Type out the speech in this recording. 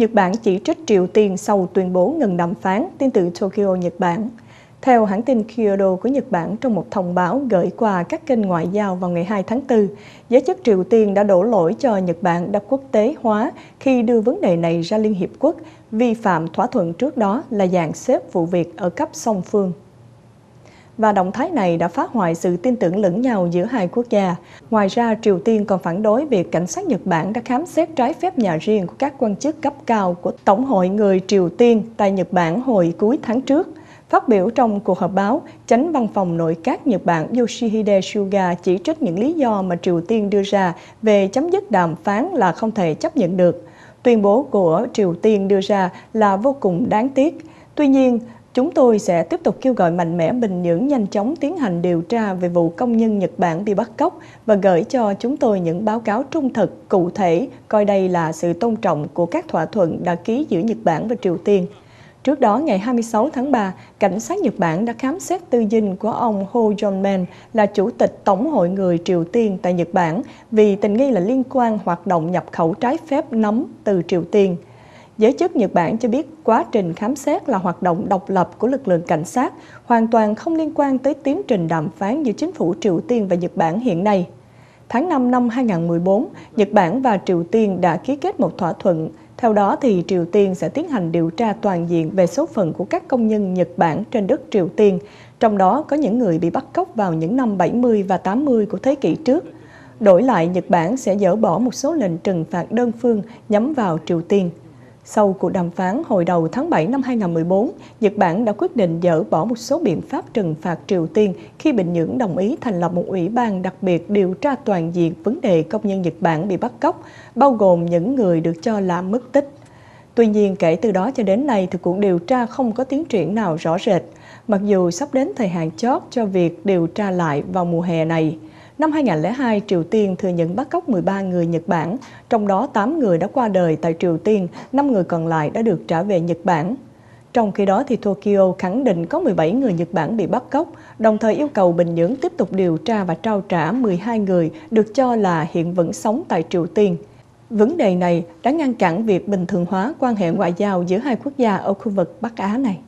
Nhật Bản chỉ trích Triều Tiên sau tuyên bố ngừng đàm phán tin từ Tokyo, Nhật Bản. Theo hãng tin Kyodo của Nhật Bản trong một thông báo gửi qua các kênh ngoại giao vào ngày 2 tháng 4, giới chức Triều Tiên đã đổ lỗi cho Nhật Bản đã quốc tế hóa khi đưa vấn đề này ra Liên Hiệp Quốc, vi phạm thỏa thuận trước đó là dàn xếp vụ việc ở cấp song phương và động thái này đã phá hoại sự tin tưởng lẫn nhau giữa hai quốc gia. Ngoài ra, Triều Tiên còn phản đối việc cảnh sát Nhật Bản đã khám xét trái phép nhà riêng của các quan chức cấp cao của Tổng hội người Triều Tiên tại Nhật Bản hồi cuối tháng trước. Phát biểu trong cuộc họp báo, chánh văn phòng nội các Nhật Bản Yoshihide Suga chỉ trích những lý do mà Triều Tiên đưa ra về chấm dứt đàm phán là không thể chấp nhận được. Tuyên bố của Triều Tiên đưa ra là vô cùng đáng tiếc. Tuy nhiên, Chúng tôi sẽ tiếp tục kêu gọi mạnh mẽ Bình Nhưỡng nhanh chóng tiến hành điều tra về vụ công nhân Nhật Bản bị bắt cóc và gửi cho chúng tôi những báo cáo trung thực, cụ thể, coi đây là sự tôn trọng của các thỏa thuận đã ký giữa Nhật Bản và Triều Tiên. Trước đó, ngày 26 tháng 3, cảnh sát Nhật Bản đã khám xét tư dinh của ông Ho Jong-man là chủ tịch Tổng hội người Triều Tiên tại Nhật Bản vì tình nghi là liên quan hoạt động nhập khẩu trái phép nấm từ Triều Tiên. Giới chức Nhật Bản cho biết quá trình khám xét là hoạt động độc lập của lực lượng cảnh sát, hoàn toàn không liên quan tới tiến trình đàm phán giữa chính phủ Triều Tiên và Nhật Bản hiện nay. Tháng 5 năm 2014, Nhật Bản và Triều Tiên đã ký kết một thỏa thuận. Theo đó, thì Triều Tiên sẽ tiến hành điều tra toàn diện về số phận của các công nhân Nhật Bản trên đất Triều Tiên, trong đó có những người bị bắt cóc vào những năm 70 và 80 của thế kỷ trước. Đổi lại, Nhật Bản sẽ dỡ bỏ một số lệnh trừng phạt đơn phương nhắm vào Triều Tiên. Sau cuộc đàm phán hồi đầu tháng 7 năm 2014, Nhật Bản đã quyết định dỡ bỏ một số biện pháp trừng phạt Triều Tiên khi Bình Nhưỡng đồng ý thành lập một ủy ban đặc biệt điều tra toàn diện vấn đề công nhân Nhật Bản bị bắt cóc, bao gồm những người được cho là mất tích. Tuy nhiên, kể từ đó cho đến nay thì cuộc điều tra không có tiến triển nào rõ rệt, mặc dù sắp đến thời hạn chót cho việc điều tra lại vào mùa hè này. Năm 2002, Triều Tiên thừa nhận bắt cóc 13 người Nhật Bản, trong đó 8 người đã qua đời tại Triều Tiên, 5 người còn lại đã được trả về Nhật Bản. Trong khi đó, thì Tokyo khẳng định có 17 người Nhật Bản bị bắt cóc, đồng thời yêu cầu Bình Nhưỡng tiếp tục điều tra và trao trả 12 người được cho là hiện vẫn sống tại Triều Tiên. Vấn đề này đã ngăn cản việc bình thường hóa quan hệ ngoại giao giữa hai quốc gia ở khu vực Bắc Á này.